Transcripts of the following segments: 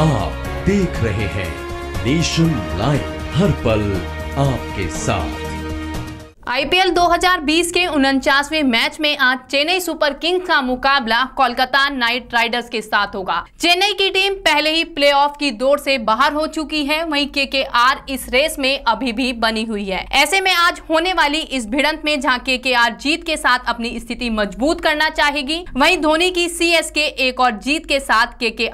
आप देख रहे हैं नेशन लाइव हर पल आपके साथ आईपीएल 2020 के उनचासवें मैच में आज चेन्नई सुपर किंग्स का मुकाबला कोलकाता नाइट राइडर्स के साथ होगा चेन्नई की टीम पहले ही प्लेऑफ की दौड़ से बाहर हो चुकी है वहीं केकेआर इस रेस में अभी भी बनी हुई है ऐसे में आज होने वाली इस भिड़ंत में जहां केकेआर जीत के साथ अपनी स्थिति मजबूत करना चाहेगी वहीं धोनी की सी एक और जीत के साथ के के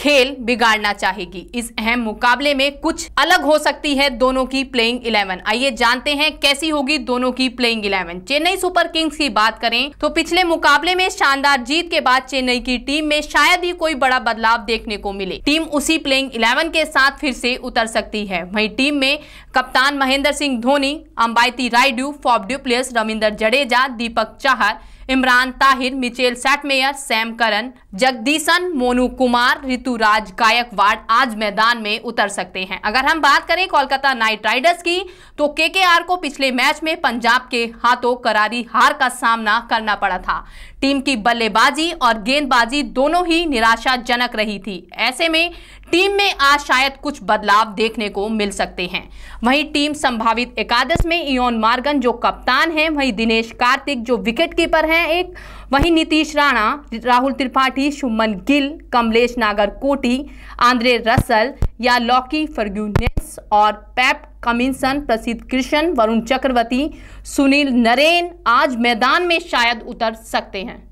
खेल बिगाड़ना चाहेगी इस अहम मुकाबले में कुछ अलग हो सकती है दोनों की प्लेइंग इलेवन आइए जानते हैं कैसी होगी दोनों की playing eleven Chennai Super Kings की बात करें तो पिछले मुकाबले में शानदार जीत के बाद चेन्नई की टीम में शायद ही कोई बड़ा बदलाव देखने को मिले टीम उसी प्लेइंग इलेवन के साथ फिर से उतर सकती है वही टीम में कप्तान Mahendra Singh Dhoni Ambati Rayudu Faf du Plessis Ravindra Jadeja Deepak Chahar Imran Tahir Mitchell सेटमेयर सैम करन जगदीशन मोनू कुमार ऋतुराज गायकवाड़ आज मैदान में उतर सकते हैं अगर हम बात करें कोलकाता नाइट राइडर्स की तो केकेआर को पिछले मैच में पंजाब के हाथों करारी हार का सामना करना पड़ा था टीम की बल्लेबाजी और गेंदबाजी दोनों ही निराशाजनक रही थी ऐसे में टीम में आज शायद कुछ बदलाव देखने को मिल सकते हैं वहीं टीम संभावित एकादश में इयोन मार्गन जो कप्तान हैं वहीं दिनेश कार्तिक जो विकेट कीपर हैं एक वहीं नीतीश राणा राहुल त्रिपाठी सुमन Gill Kamlesh Nagarkoti Andre Russell या लॉकी फर्ग्यून एस और पैप कमिंसन प्रसिद्ध कृष्ण वरुण चक्रवर्ती सुनील नरेन आज मैदान में शायद उतर सकते हैं